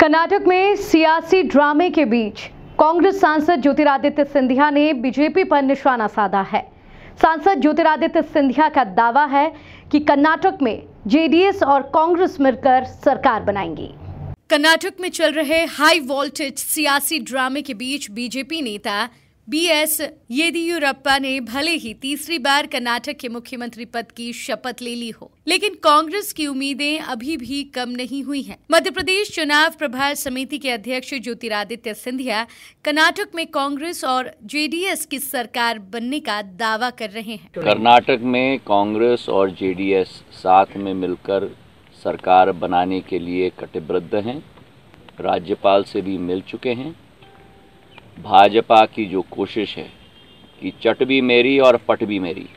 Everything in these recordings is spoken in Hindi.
कर्नाटक में सियासी ड्रामे के बीच कांग्रेस सांसद ज्योतिरादित्य सिंधिया ने बीजेपी पर निशाना साधा है सांसद ज्योतिरादित्य सिंधिया का दावा है कि कर्नाटक में जेडीएस और कांग्रेस मिलकर सरकार बनाएंगी कर्नाटक में चल रहे हाई वोल्टेज सियासी ड्रामे के बीच बीजेपी नेता बीएस येदियुरप्पा ने भले ही तीसरी बार कर्नाटक के मुख्यमंत्री पद की शपथ ले ली हो लेकिन कांग्रेस की उम्मीदें अभी भी कम नहीं हुई हैं। मध्य प्रदेश चुनाव प्रभार समिति के अध्यक्ष ज्योतिरादित्य सिंधिया कर्नाटक में कांग्रेस और जेडीएस की सरकार बनने का दावा कर रहे हैं कर्नाटक में कांग्रेस और जेडीएस साथ में मिलकर सरकार बनाने के लिए कटिबद्ध हैं राज्यपाल से भी मिल चुके हैं भाजपा की जो कोशिश है कि चट भी मेरी और पट भी मेरी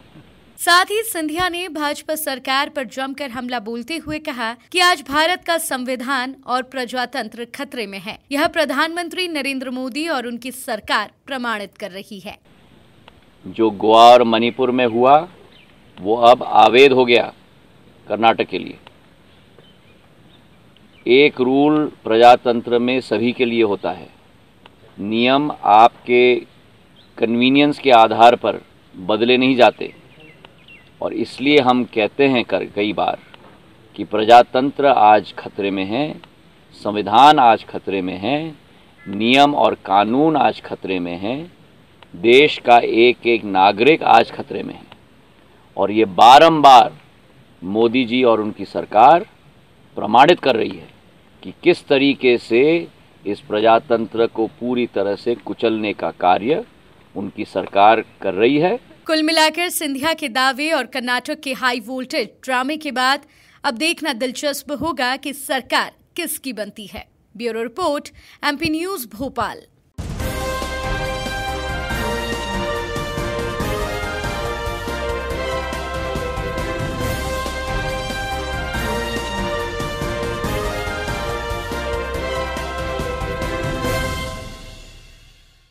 साथ ही सिंधिया ने भाजपा सरकार पर जमकर हमला बोलते हुए कहा कि आज भारत का संविधान और प्रजातंत्र खतरे में है यह प्रधानमंत्री नरेंद्र मोदी और उनकी सरकार प्रमाणित कर रही है जो गोवा और मणिपुर में हुआ वो अब आवेद हो गया कर्नाटक के लिए एक रूल प्रजातंत्र में सभी के लिए होता है नियम आपके कन्वीनियंस के आधार पर बदले नहीं जाते और इसलिए हम कहते हैं कर कई बार कि प्रजातंत्र आज खतरे में है संविधान आज खतरे में है नियम और कानून आज खतरे में है देश का एक एक नागरिक आज खतरे में है और ये बारंबार मोदी जी और उनकी सरकार प्रमाणित कर रही है कि किस तरीके से इस प्रजातंत्र को पूरी तरह से कुचलने का कार्य उनकी सरकार कर रही है कुल मिलाकर सिंधिया के दावे और कर्नाटक के हाई वोल्टेज ड्रामे के बाद अब देखना दिलचस्प होगा कि सरकार किसकी बनती है bureau report MP news Bhopal